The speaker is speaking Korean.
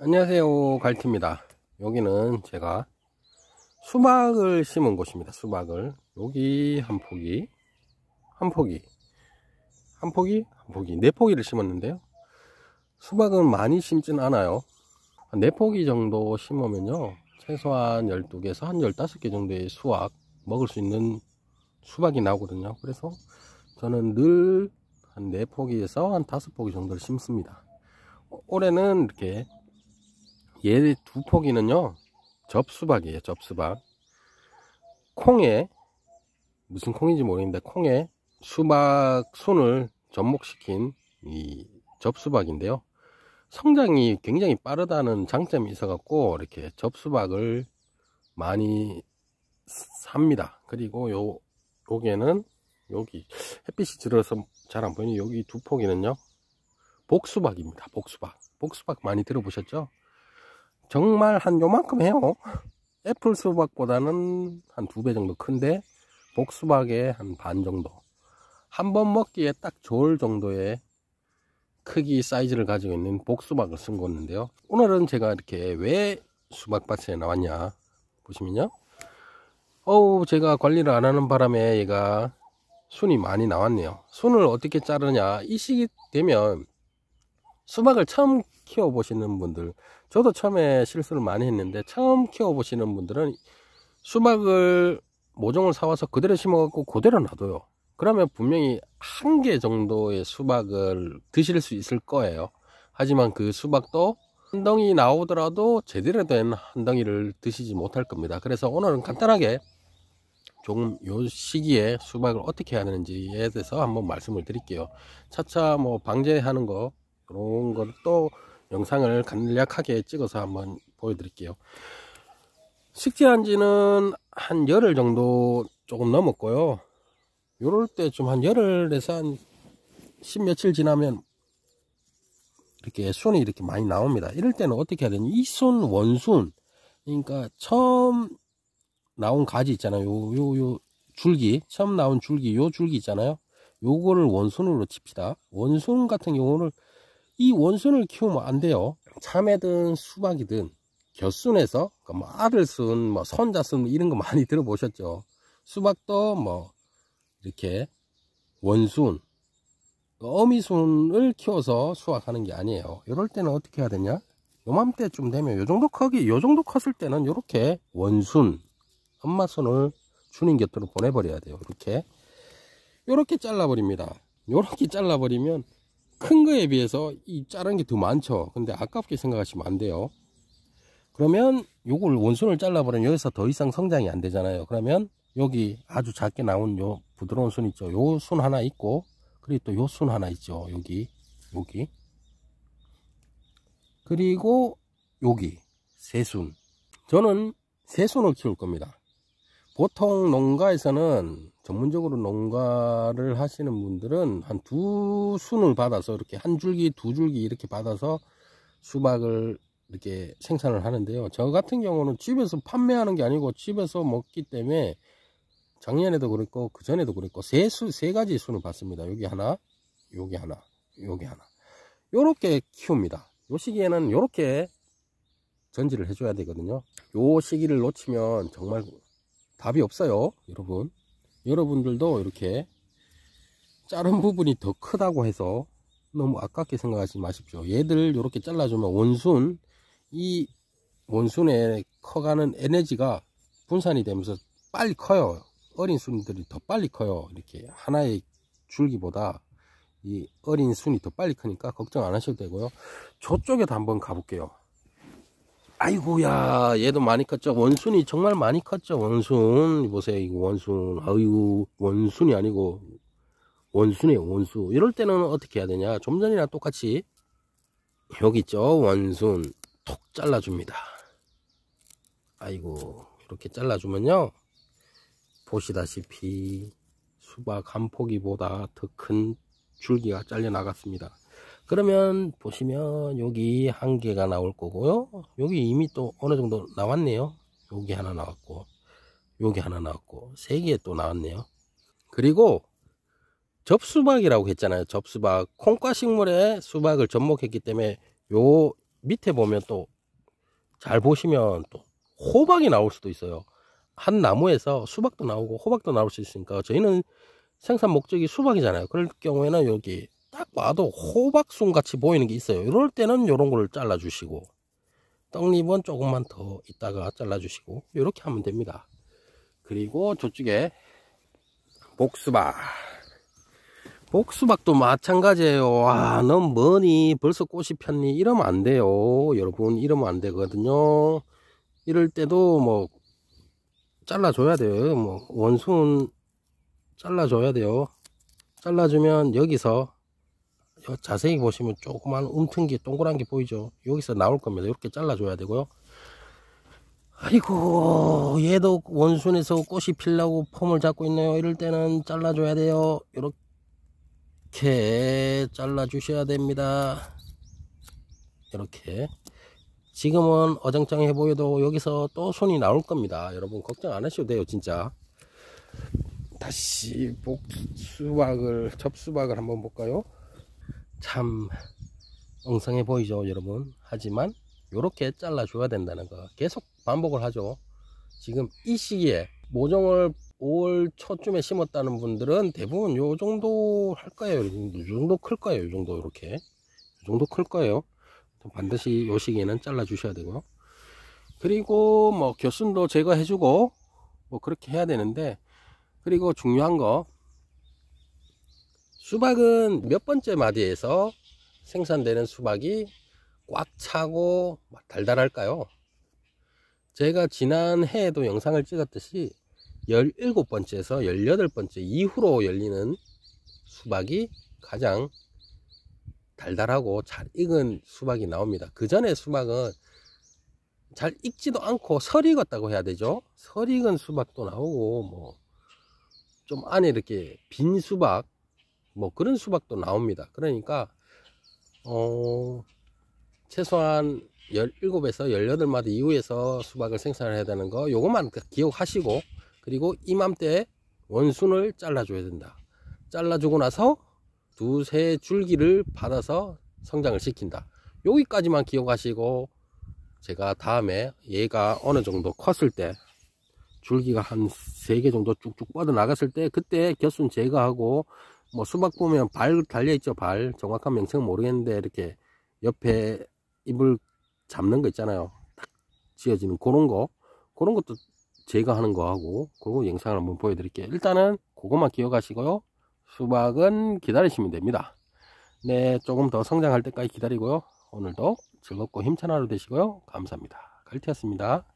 안녕하세요 갈티입니다 여기는 제가 수박을 심은 곳입니다 수박을 여기 한 포기 한 포기 한 포기 한 포기 네 포기를 심었는데요 수박은 많이 심진 않아요 네 포기 정도 심으면요 최소한 12개에서 한 15개 정도의 수확 먹을 수 있는 수박이 나오거든요 그래서 저는 늘 한 네 포기에서 한 다섯 포기 정도를 심습니다 올해는 이렇게 얘 두포기는요 접수박이에요 접수박 콩에 무슨 콩인지 모르겠는데 콩에 수박 순을 접목시킨 이 접수박인데요 성장이 굉장히 빠르다는 장점이 있어 갖고 이렇게 접수박을 많이 삽니다 그리고 요 요게는 여기 햇빛이 들어서 잘 안 보이는 여기 두 포기는요 복수박입니다 복수박 복수박 많이 들어보셨죠 정말 한 요만큼 해요 애플 수박보다는 한 두 배 정도 큰데 복수박의 한 반 정도 한 번 먹기에 딱 좋을 정도의 크기 사이즈를 가지고 있는 복수박을 쓴 건데요 오늘은 제가 이렇게 왜 수박밭에 나왔냐 보시면요 어우 제가 관리를 안 하는 바람에 얘가 순이 많이 나왔네요 순을 어떻게 자르냐 이 시기 되면 수박을 처음 키워보시는 분들 저도 처음에 실수를 많이 했는데 처음 키워보시는 분들은 수박을 모종을 사와서 그대로 심어갖고 그대로 놔둬요 그러면 분명히 한 개 정도의 수박을 드실 수 있을 거예요 하지만 그 수박도 한 덩이 나오더라도 제대로 된 한 덩이를 드시지 못할 겁니다 그래서 오늘은 간단하게 조금 요 시기에 수박을 어떻게 하는지에 대해서 한번 말씀을 드릴게요 차차 뭐 방제하는 거 그런 걸또 영상을 간략하게 찍어서 한번 보여드릴게요. 식재한 지는 한 열흘 정도 조금 넘었고요. 요럴 때 좀 한 열흘에서 한 십 며칠 지나면 이렇게 순이 이렇게 많이 나옵니다. 이럴 때는 어떻게 해야 되냐? 이순, 원순. 그러니까 처음 나온 가지 있잖아요. 요, 요, 요 줄기. 처음 나온 줄기, 요 줄기 있잖아요. 요거를 원순으로 칩시다. 원순 같은 경우는 이 원순을 키우면 안 돼요. 참외든 수박이든 겨순에서 그러니까 뭐 알을 쓴, 뭐 선자 쓴 뭐 이런 거 많이 들어보셨죠. 수박도 뭐 이렇게 원순, 어미순을 키워서 수확하는 게 아니에요. 이럴 때는 어떻게 해야 되냐? 요맘때쯤 되면 요 정도 크기, 요 정도 컸을 때는 이렇게 원순, 엄마순을 주님 곁으로 보내버려야 돼요. 이렇게 이렇게 잘라버립니다. 이렇게 잘라버리면 큰 거에 비해서 이 자른 게 더 많죠 근데 아깝게 생각하시면 안 돼요 그러면 요걸 원순을 잘라버리면 여기서 더 이상 성장이 안 되잖아요 그러면 여기 아주 작게 나온 요 부드러운 순 있죠 요 순 하나 있고 그리고 또 요 순 하나 있죠 여기 여기 그리고 여기 새순 저는 새순을 키울 겁니다 보통 농가에서는 전문적으로 농가를 하시는 분들은 한 두 순을 받아서 이렇게 한 줄기 두 줄기 이렇게 받아서 수박을 이렇게 생산을 하는데요 저 같은 경우는 집에서 판매하는 게 아니고 집에서 먹기 때문에 작년에도 그랬고 그 전에도 그랬고 세, 수, 세 가지 순을 받습니다 여기 하나 여기 하나 여기 하나 요렇게 키웁니다 요 시기에는 요렇게 전지를 해줘야 되거든요 요 시기를 놓치면 정말 답이 없어요 여러분 여러분들도 이렇게 자른 부분이 더 크다고 해서 너무 아깝게 생각하지 마십시오 얘들 이렇게 잘라주면 원순 이 원순에 커가는 에너지가 분산이 되면서 빨리 커요 어린 순들이 더 빨리 커요 이렇게 하나의 줄기보다 이 어린 순이 더 빨리 크니까 걱정 안 하셔도 되고요 저쪽에도 한번 가볼게요 아이고야 얘도 많이 컸죠 원순이 정말 많이 컸죠 원순 보세요 이거 원순 아이고 원순이 아니고 원순이에요 원수 이럴 때는 어떻게 해야 되냐 좀 전이랑 똑같이 여기 있죠 원순 톡 잘라줍니다 아이고 이렇게 잘라주면요 보시다시피 수박 한 포기보다 더 큰 줄기가 잘려 나갔습니다 그러면 보시면 여기 한 개가 나올 거고요 여기 이미 또 어느 정도 나왔네요 여기 하나 나왔고 여기 하나 나왔고 세 개 또 나왔네요 그리고 접수박이라고 했잖아요 접수박 콩과 식물에 수박을 접목했기 때문에 요 밑에 보면 또 잘 보시면 또 호박이 나올 수도 있어요 한 나무에서 수박도 나오고 호박도 나올 수 있으니까 저희는 생산 목적이 수박이잖아요 그럴 경우에는 여기 딱 봐도 호박순 같이 보이는 게 있어요 이럴 때는 이런 걸 잘라 주시고 떡잎은 조금만 더 있다가 잘라 주시고 이렇게 하면 됩니다 그리고 저쪽에 복수박 복수박도 마찬가지예요 아, 넌 뭐니 벌써 꽃이 폈니 이러면 안 돼요 여러분 이러면 안 되거든요 이럴 때도 뭐 잘라줘야 돼요 뭐 원순 잘라줘야 돼요 잘라주면 여기서 자세히 보시면 조그만 움튼 게 동그란 게 보이죠 여기서 나올 겁니다 이렇게 잘라 줘야 되고요 아이고 얘도 원순에서 꽃이 필라고 폼을 잡고 있네요 이럴 때는 잘라 줘야 돼요 이렇게 잘라 주셔야 됩니다 이렇게 지금은 어정쩡해 보여도 여기서 또 손이 나올 겁니다 여러분 걱정 안 하셔도 돼요 진짜 다시 복수박을 접수박을 한번 볼까요 참 엉성해 보이죠 여러분 하지만 이렇게 잘라 줘야 된다는 거 계속 반복을 하죠 지금 이 시기에 모종을 5월 초쯤에 심었다는 분들은 대부분 요 정도 할 거예요 요 정도 클 거예요 요 정도 이렇게 요 정도 클 거예요 반드시 요 시기에는 잘라 주셔야 되고요 그리고 뭐교순도 제거해 주고 뭐 그렇게 해야 되는데 그리고 중요한 거 수박은 몇 번째 마디에서 생산되는 수박이 꽉 차고 달달할까요? 제가 지난해에도 영상을 찍었듯이 17번째에서 18번째 이후로 열리는 수박이 가장 달달하고 잘 익은 수박이 나옵니다. 그 전에 수박은 잘 익지도 않고 설 익었다고 해야 되죠. 설 익은 수박도 나오고 뭐좀 안에 이렇게 빈 수박 뭐 그런 수박도 나옵니다. 그러니까 어 최소한 17에서 18마디 이후에서 수박을 생산해야 되는 거 요것만 그 기억하시고 그리고 이맘때 원순을 잘라줘야 된다. 잘라주고 나서 두세 줄기를 받아서 성장을 시킨다. 여기까지만 기억하시고 제가 다음에 얘가 어느 정도 컸을 때 줄기가 한 세 개 정도 쭉쭉 뻗어 나갔을 때 그때 겨순 제거하고 뭐 수박 보면 발 달려있죠 발 정확한 명칭은 모르겠는데 이렇게 옆에 입을 잡는 거 있잖아요 딱 지어지는 그런 거 그런 것도 제거하는 거 하고 그리고 영상을 한번 보여드릴게요 일단은 그것만 기억하시고요 수박은 기다리시면 됩니다 네 조금 더 성장할 때까지 기다리고요 오늘도 즐겁고 힘찬 하루 되시고요 감사합니다 갈티였습니다